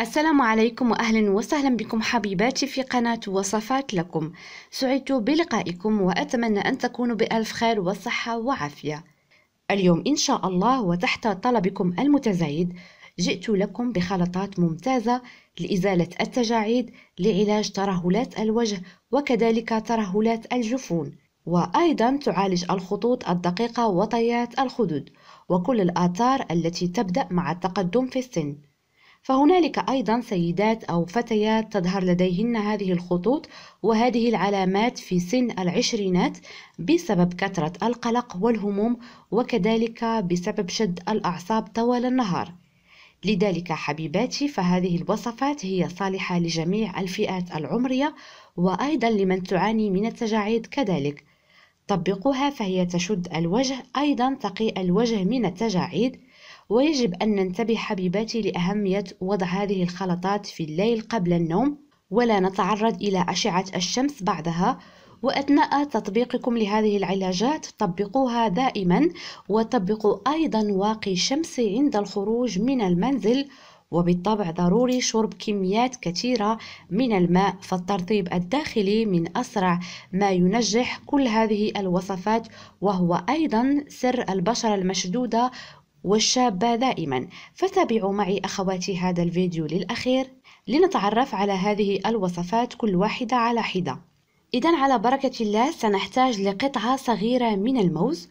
السلام عليكم وأهلا وسهلا بكم حبيباتي في قناة وصفات لكم سعدت بلقائكم وأتمنى أن تكونوا بألف خير وصحة وعافية اليوم إن شاء الله وتحت طلبكم المتزايد جئت لكم بخلطات ممتازة لإزالة التجاعيد لعلاج ترهلات الوجه وكذلك ترهلات الجفون وأيضا تعالج الخطوط الدقيقة وطيات الخدود وكل الآثار التي تبدأ مع التقدم في السن فهنالك أيضا سيدات أو فتيات تظهر لديهن هذه الخطوط وهذه العلامات في سن العشرينات بسبب كثرة القلق والهموم وكذلك بسبب شد الأعصاب طوال النهار لذلك حبيباتي فهذه الوصفات هي صالحة لجميع الفئات العمرية وأيضا لمن تعاني من التجاعيد كذلك طبقوها فهي تشد الوجه أيضا تقي الوجه من التجاعيد ويجب أن ننتبه حبيباتي لأهمية وضع هذه الخلطات في الليل قبل النوم ولا نتعرض إلى أشعة الشمس بعدها وأثناء تطبيقكم لهذه العلاجات طبقوها دائما وطبقوا أيضا واقي شمسي عند الخروج من المنزل وبالطبع ضروري شرب كميات كثيرة من الماء فالترطيب الداخلي من أسرع ما ينجح كل هذه الوصفات وهو أيضا سر البشرة المشدودة والشابة دائما فتابعوا معي أخواتي هذا الفيديو للأخير لنتعرف على هذه الوصفات كل واحدة على حدة إذا على بركة الله سنحتاج لقطعة صغيرة من الموز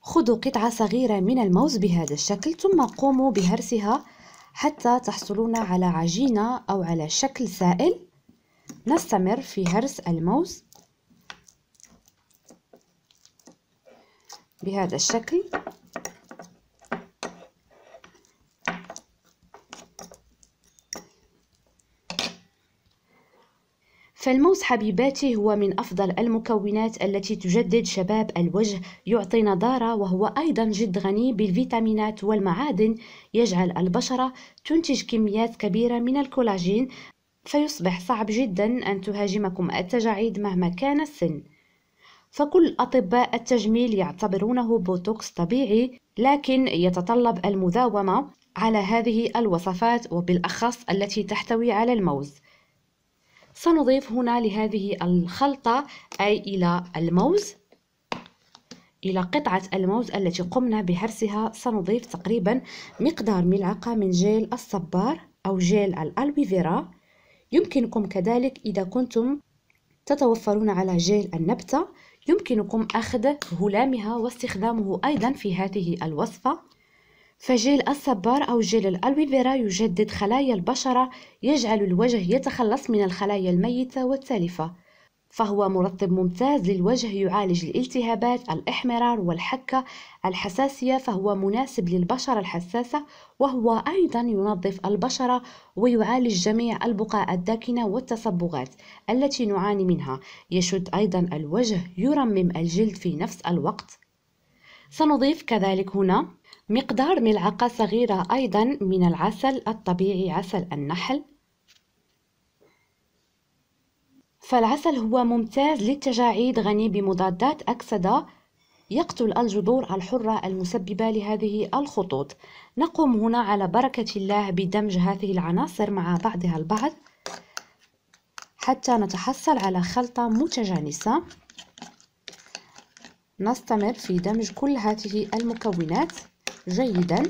خذوا قطعة صغيرة من الموز بهذا الشكل ثم قوموا بهرسها حتى تحصلون على عجينة أو على شكل سائل نستمر في هرس الموز بهذا الشكل فالموز حبيباتي هو من أفضل المكونات التي تجدد شباب الوجه يعطي نضارة وهو أيضا جد غني بالفيتامينات والمعادن يجعل البشرة تنتج كميات كبيرة من الكولاجين فيصبح صعب جدا أن تهاجمكم التجاعيد مهما كان السن فكل أطباء التجميل يعتبرونه بوتوكس طبيعي لكن يتطلب المداومة على هذه الوصفات وبالأخص التي تحتوي على الموز سنضيف هنا لهذه الخلطة أي إلى الموز إلى قطعة الموز التي قمنا بهرسها سنضيف تقريبا مقدار ملعقة من جيل الصبار أو جيل الألويفيرا يمكنكم كذلك إذا كنتم تتوفرون على جيل النبتة يمكنكم أخذ هلامها واستخدامه أيضا في هذه الوصفة فجيل الصبار أو جيل الألويفيرا يجدد خلايا البشرة يجعل الوجه يتخلص من الخلايا الميتة والتالفة فهو مرطب ممتاز للوجه يعالج الالتهابات الإحمرار والحكة الحساسية فهو مناسب للبشرة الحساسة وهو أيضا ينظف البشرة ويعالج جميع البقع الداكنة والتصبغات التي نعاني منها يشد أيضا الوجه يرمم الجلد في نفس الوقت سنضيف كذلك هنا مقدار ملعقة صغيرة أيضا من العسل الطبيعي عسل النحل فالعسل هو ممتاز للتجاعيد غني بمضادات أكسدة يقتل الجذور الحرة المسببة لهذه الخطوط نقوم هنا على بركة الله بدمج هذه العناصر مع بعضها البعض حتى نتحصل على خلطة متجانسة نستمر في دمج كل هذه المكونات جيدا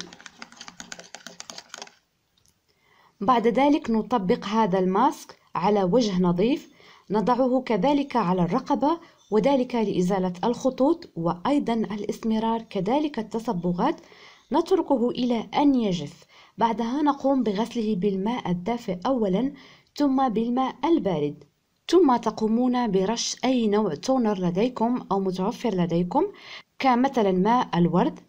بعد ذلك نطبق هذا الماسك على وجه نظيف نضعه كذلك على الرقبة وذلك لإزالة الخطوط وأيضا الإسمرار كذلك التصبغات نتركه إلى أن يجف بعدها نقوم بغسله بالماء الدافئ أولا ثم بالماء البارد ثم تقومون برش أي نوع تونر لديكم أو متوفر لديكم كمثلا ماء الورد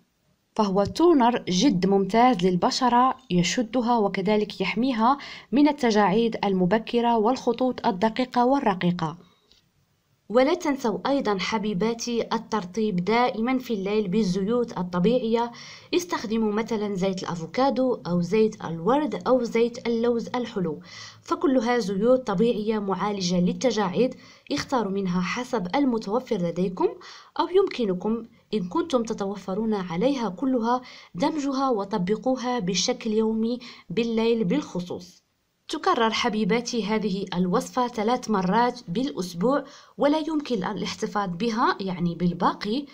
فهو تونر جد ممتاز للبشرة يشدها وكذلك يحميها من التجاعيد المبكرة والخطوط الدقيقة والرقيقة ولا تنسوا أيضا حبيباتي الترطيب دائما في الليل بالزيوت الطبيعية استخدموا مثلا زيت الأفوكادو أو زيت الورد أو زيت اللوز الحلو فكلها زيوت طبيعية معالجة للتجاعيد اختاروا منها حسب المتوفر لديكم أو يمكنكم إن كنتم تتوفرون عليها كلها دمجها وطبقوها بشكل يومي بالليل بالخصوص تكرر حبيباتي هذه الوصفة ثلاث مرات بالأسبوع ولا يمكن الاحتفاظ بها يعني بالباقي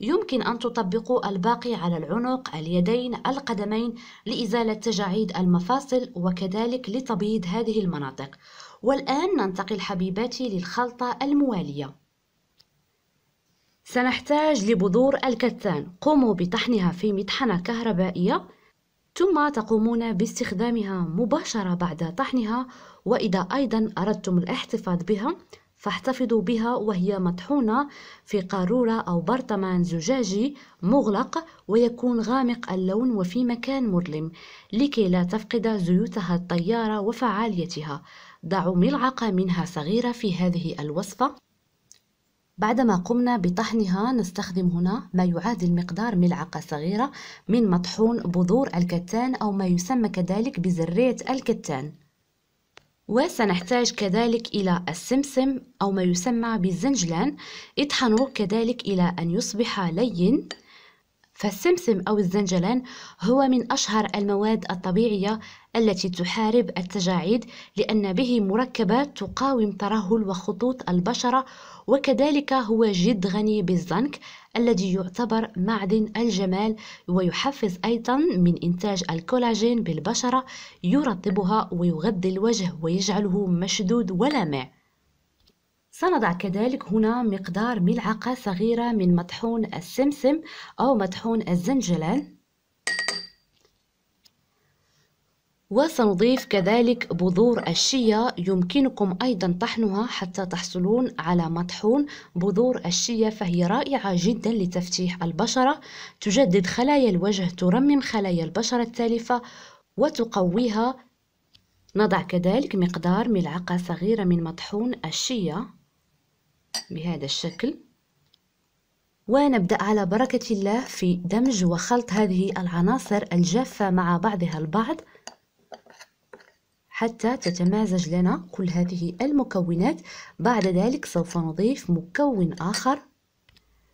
يمكن أن تطبقوا الباقي على العنق، اليدين، القدمين لإزالة تجاعيد المفاصل وكذلك لتبييض هذه المناطق والآن ننتقل حبيباتي للخلطة الموالية سنحتاج لبذور الكتان قوموا بطحنها في مطحنة كهربائية ثم تقومون باستخدامها مباشرة بعد طحنها وإذا أيضا أردتم الاحتفاظ بها فاحتفظوا بها وهي مطحونة في قارورة أو برطمان زجاجي مغلق ويكون غامق اللون وفي مكان مظلم لكي لا تفقد زيوتها الطيارة وفعاليتها ضعوا ملعقة منها صغيرة في هذه الوصفة بعدما قمنا بطحنها نستخدم هنا ما يعادل مقدار ملعقة صغيرة من مطحون بذور الكتان أو ما يسمى كذلك بزرية الكتان وسنحتاج كذلك إلى السمسم أو ما يسمى بالزنجلان اطحنوه كذلك إلى أن يصبح لين فالسمسم أو الزنجلان هو من أشهر المواد الطبيعية التي تحارب التجاعيد لأن به مركبات تقاوم ترهل وخطوط البشرة وكذلك هو جد غني بالزنك الذي يعتبر معدن الجمال ويحفز أيضا من إنتاج الكولاجين بالبشرة يرطبها ويغذي الوجه ويجعله مشدود ولامع سنضع كذلك هنا مقدار ملعقة صغيرة من مطحون السمسم أو مطحون الزنجلان وسنضيف كذلك بذور الشيا يمكنكم أيضا طحنها حتى تحصلون على مطحون بذور الشيا فهي رائعة جدا لتفتيح البشرة تجدد خلايا الوجه ترمم خلايا البشرة التالفة وتقويها نضع كذلك مقدار ملعقة صغيرة من مطحون الشيا بهذا الشكل ونبدأ على بركة الله في دمج وخلط هذه العناصر الجافة مع بعضها البعض حتى تتمازج لنا كل هذه المكونات بعد ذلك سوف نضيف مكون آخر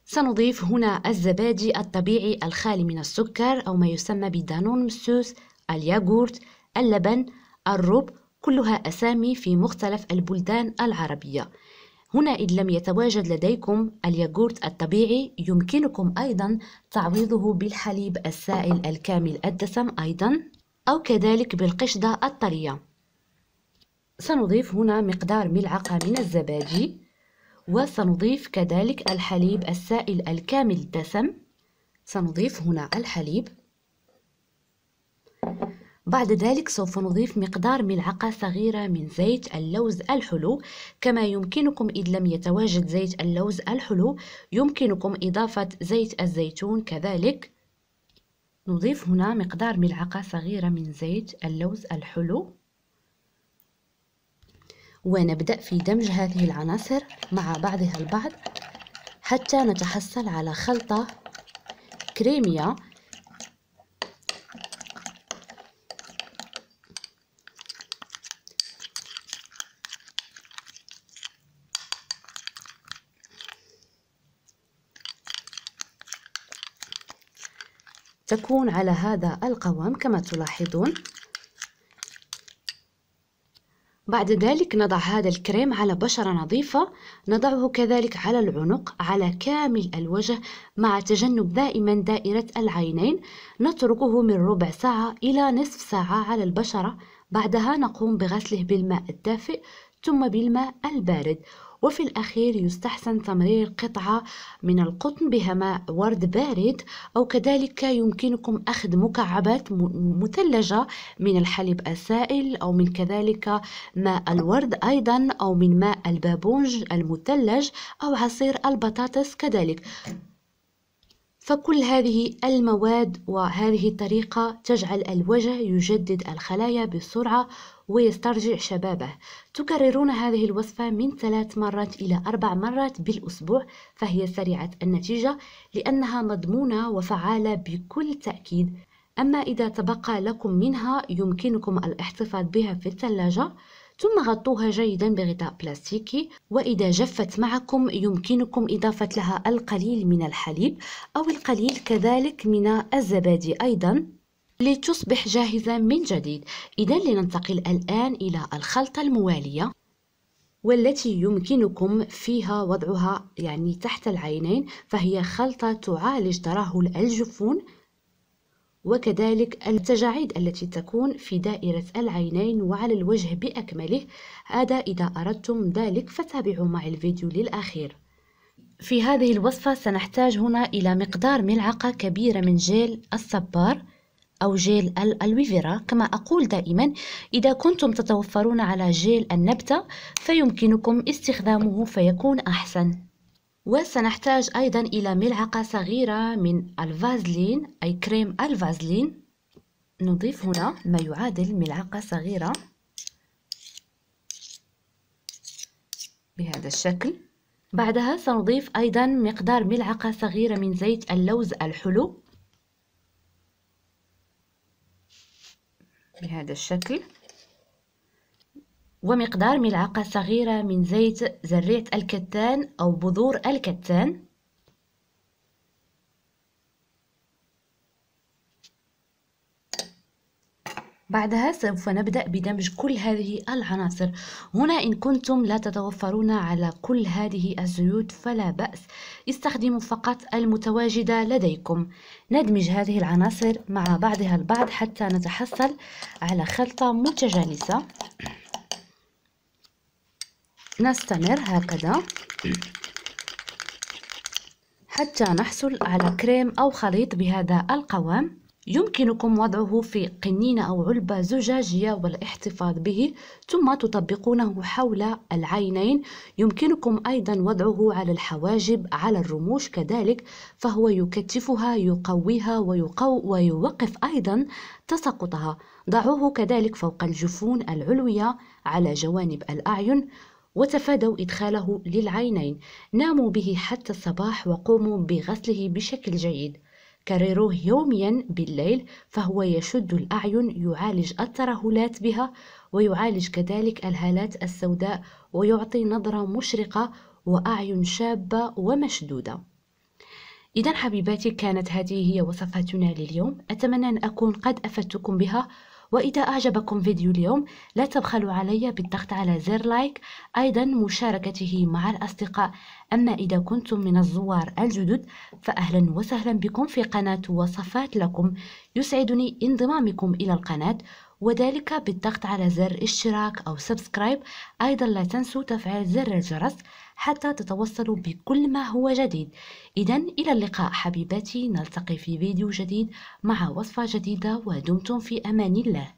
سنضيف هنا الزبادي الطبيعي الخالي من السكر أو ما يسمى بدانون مسوس الياغورت اللبن الرب كلها أسامي في مختلف البلدان العربية هنا إن لم يتواجد لديكم الياجورت الطبيعي يمكنكم أيضا تعويضه بالحليب السائل الكامل الدسم أيضا أو كذلك بالقشدة الطرية سنضيف هنا مقدار ملعقة من الزبادي وسنضيف كذلك الحليب السائل الكامل الدسم سنضيف هنا الحليب بعد ذلك سوف نضيف مقدار ملعقة صغيرة من زيت اللوز الحلو كما يمكنكم إذ لم يتواجد زيت اللوز الحلو يمكنكم إضافة زيت الزيتون كذلك نضيف هنا مقدار ملعقة صغيرة من زيت اللوز الحلو ونبدأ في دمج هذه العناصر مع بعضها البعض حتى نتحصل على خلطة كريمية تكون على هذا القوام كما تلاحظون بعد ذلك نضع هذا الكريم على بشرة نظيفة نضعه كذلك على العنق على كامل الوجه مع تجنب دائما دائرة العينين نتركه من ربع ساعة إلى نصف ساعة على البشرة بعدها نقوم بغسله بالماء الدافئ ثم بالماء البارد وفي الأخير يستحسن تمرير قطعة من القطن بها ماء ورد بارد أو كذلك يمكنكم أخذ مكعبات مثلجة من الحليب السائل أو من كذلك ماء الورد أيضا أو من ماء البابونج المثلج أو عصير البطاطس كذلك فكل هذه المواد وهذه الطريقة تجعل الوجه يجدد الخلايا بسرعة ويسترجع شبابه تكررون هذه الوصفة من ثلاث مرات إلى أربع مرات بالأسبوع فهي سريعة النتيجة لأنها مضمونة وفعالة بكل تأكيد أما إذا تبقى لكم منها يمكنكم الاحتفاظ بها في الثلاجة ثم غطوها جيدا بغطاء بلاستيكي وإذا جفت معكم يمكنكم إضافة لها القليل من الحليب أو القليل كذلك من الزبادي أيضا لتصبح جاهزة من جديد إذا لننتقل الآن إلى الخلطة الموالية والتي يمكنكم فيها وضعها يعني تحت العينين فهي خلطة تعالج ترهل الجفون وكذلك التجاعيد التي تكون في دائرة العينين وعلى الوجه بأكمله هذا إذا أردتم ذلك فتابعوا معي الفيديو للأخير في هذه الوصفة سنحتاج هنا إلى مقدار ملعقة كبيرة من جيل الصبار أو جيل الألويفيرا كما أقول دائما إذا كنتم تتوفرون على جيل النبتة فيمكنكم استخدامه فيكون أحسن وسنحتاج أيضا إلى ملعقة صغيرة من الفازلين أي كريم الفازلين نضيف هنا ما يعادل ملعقة صغيرة بهذا الشكل بعدها سنضيف أيضا مقدار ملعقة صغيرة من زيت اللوز الحلو بهذا الشكل ومقدار ملعقة صغيرة من زيت زريعة الكتان أو بذور الكتان بعدها سوف نبدأ بدمج كل هذه العناصر هنا إن كنتم لا تتوفرون على كل هذه الزيوت فلا بأس استخدموا فقط المتواجدة لديكم ندمج هذه العناصر مع بعضها البعض حتى نتحصل على خلطة متجانسة نستمر هكذا حتى نحصل على كريم أو خليط بهذا القوام يمكنكم وضعه في قنينة أو علبة زجاجية والاحتفاظ به ثم تطبقونه حول العينين يمكنكم أيضا وضعه على الحواجب على الرموش كذلك فهو يكتفها يقويها ويقو ويوقف أيضا تساقطها ضعوه كذلك فوق الجفون العلوية على جوانب الأعين وتفادوا إدخاله للعينين ناموا به حتى الصباح وقوموا بغسله بشكل جيد كرروه يوميا بالليل فهو يشد الأعين يعالج الترهلات بها ويعالج كذلك الهالات السوداء ويعطي نظرة مشرقة وأعين شابة ومشدودة إذا حبيباتي كانت هذه هي وصفتنا لليوم أتمنى أن أكون قد أفدتكم بها وإذا أعجبكم فيديو اليوم لا تبخلوا علي بالضغط على زر لايك أيضا مشاركته مع الأصدقاء أما إذا كنتم من الزوار الجدد فأهلا وسهلا بكم في قناة وصفات لكم يسعدني انضمامكم إلى القناة وذلك بالضغط على زر اشتراك أو سبسكرايب أيضا لا تنسوا تفعيل زر الجرس حتى تتوصلوا بكل ما هو جديد إذا إلى اللقاء حبيباتي نلتقي في فيديو جديد مع وصفة جديدة ودمتم في أمان الله